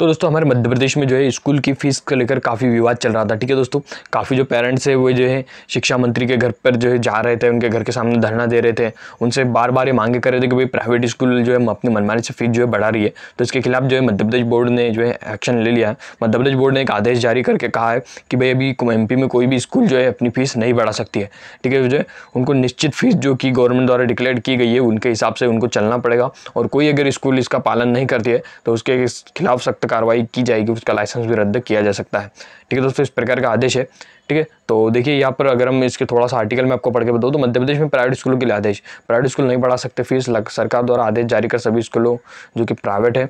तो दोस्तों हमारे मध्य प्रदेश में जो है स्कूल की फ़ीस को लेकर काफ़ी विवाद चल रहा था ठीक है दोस्तों काफ़ी जो पेरेंट्स है वो जो है शिक्षा मंत्री के घर पर जो है जा रहे थे उनके घर के सामने धरना दे रहे थे उनसे बार बार ये मांगे कर रहे थे कि भाई प्राइवेट स्कूल जो है अपनी मनमानी से फीस जो है बढ़ा रही है तो इसके खिलाफ जो है मध्य प्रदेश बोर्ड ने जो है एक्शन ले लिया है मध्य प्रदेश बोर्ड ने एक आदेश जारी करके कहा है कि भाई अभी एम में कोई भी स्कूल जो है अपनी फ़ीस नहीं बढ़ा सकती है ठीक है जो है उनको निश्चित फ़ीस जो कि गवर्नमेंट द्वारा डिक्लेयर की गई है उनके हिसाब से उनको चलना पड़ेगा और कोई अगर स्कूल इसका पालन नहीं करती है तो उसके खिलाफ सख्त कार्रवाई की जाएगी उसका लाइसेंस भी रद्द किया जा सकता है ठीक है दोस्तों इस प्रकार का आदेश है ठीक है तो देखिए यहाँ पर अगर हम इसके थोड़ा सा आर्टिकल में आपको पढ़ के बताऊँ तो मध्य प्रदेश में प्राइवेट स्कूलों के लिए आदेश प्राइवेट स्कूल नहीं बढ़ा सकते फीस लग, सरकार द्वारा आदेश जारी कर सभी स्कूलों जो कि प्राइवेट है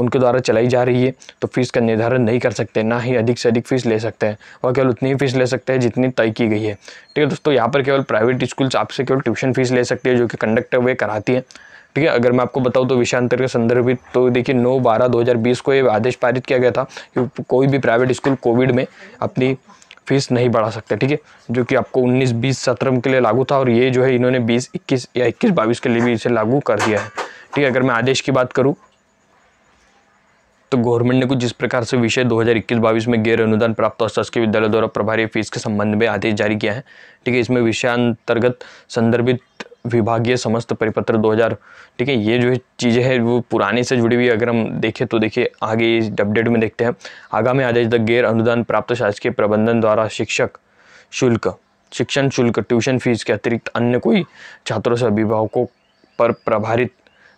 उनके द्वारा चलाई जा रही है तो फीस का निर्धारण नहीं कर सकते ना ही अधिक से अधिक फीस ले सकते हैं और केवल उतनी ही फीस ले सकते हैं जितनी तय की गई है ठीक है दोस्तों यहाँ पर केवल प्राइवेट स्कूल्स आपसे केवल ट्यूशन फीस ले सकती है जो कि कंडक्ट वे कराती है ठीक है अगर मैं आपको बताऊँ तो विषयांतर के संदर्भित तो देखिए नौ बारह दो को ये आदेश पारित किया गया था कि कोई भी प्राइवेट स्कूल कोविड में अपनी फीस नहीं बढ़ा सकते ठीक है जो कि आपको 19 20 सत्रह के लिए लागू था और ये जो है इन्होंने 20 21 या 21 बाईस के लिए भी इसे लागू कर दिया है ठीक है अगर मैं आदेश की बात करूँ तो गवर्नमेंट ने कुछ जिस प्रकार से विषय 2021-22 में गैर अनुदान प्राप्त और शासकीय विद्यालय द्वारा प्रभारी फीस के संबंध में आदेश जारी किया है ठीक है इसमें विषयांतर्गत संदर्भित विभागीय समस्त परिपत्र 2000 ठीक है ये जो चीज़ें हैं वो पुराने से जुड़ी हुई अगर हम देखें तो देखिए आगे इस अपडेट में देखते हैं आगामी आदेश तक गैर अनुदान प्राप्त शासकीय प्रबंधन द्वारा शिक्षक शुल्क शिक्षण शुल्क ट्यूशन फीस के अतिरिक्त अन्य कोई छात्रों से अभिभावकों पर प्रभारित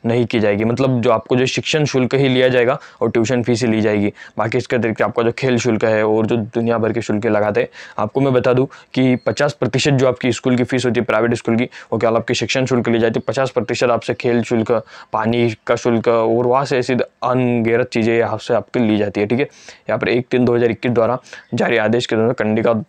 नहीं की जाएगी मतलब जो आपको जो शिक्षण शुल्क ही लिया जाएगा और ट्यूशन फीस ही ली जाएगी बाकी इसके अतिरिक्त आपका जो खेल शुल्क है और जो दुनिया भर के शुल्क लगाते हैं आपको मैं बता दूँ कि पचास प्रतिशत जो आपकी स्कूल की फ़ीस होती है प्राइवेट स्कूल की वो क्या आपकी शिक्षण शुल्क ली जाती है पचास प्रतिशत आपसे खेल शुल्क पानी का शुल्क और वहाँ से ऐसी अनगेरत चीज़ें आपसे आपकी ली जाती है ठीक है यहाँ पर एक तीन दो हज़ार इक्कीस द्वारा जारी आदेश के द्वारा कंडिका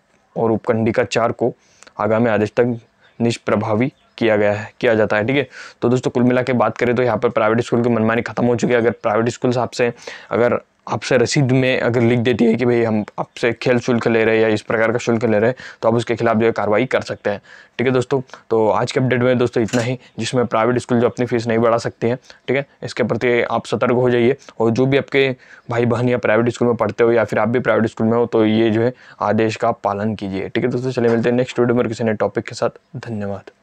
और उपकंडिका चार को आगामी आदेश तक निष्प्रभावी किया गया है किया जाता है ठीक है तो दोस्तों कुल मिला के बात करें तो यहाँ पर प्राइवेट स्कूल की मनमानी खत्म हो चुकी है अगर प्राइवेट स्कूल आपसे अगर आपसे रसीद में अगर लिख देती है कि भाई हम आपसे खेल शुल्क ले रहे हैं या इस प्रकार का शुल्क ले रहे हैं तो आप उसके खिलाफ जो है कार्रवाई कर सकते हैं ठीक है दोस्तों तो आज के अपडेट में दोस्तों इतना ही जिसमें प्राइवेट स्कूल जो अपनी फ़ीस नहीं बढ़ा सकती हैं ठीक है इसके प्रति आप सतर्क हो जाइए और जो भी आपके भाई बहन या प्राइवेट स्कूल में पढ़ते हो या फिर आप भी प्राइवेट स्कूल में हो तो ये जो है आदेश का पालन कीजिए ठीक है दोस्तों चले मिलते हैं नेक्स्ट वीडियो में किसी नए टॉपिक के साथ धन्यवाद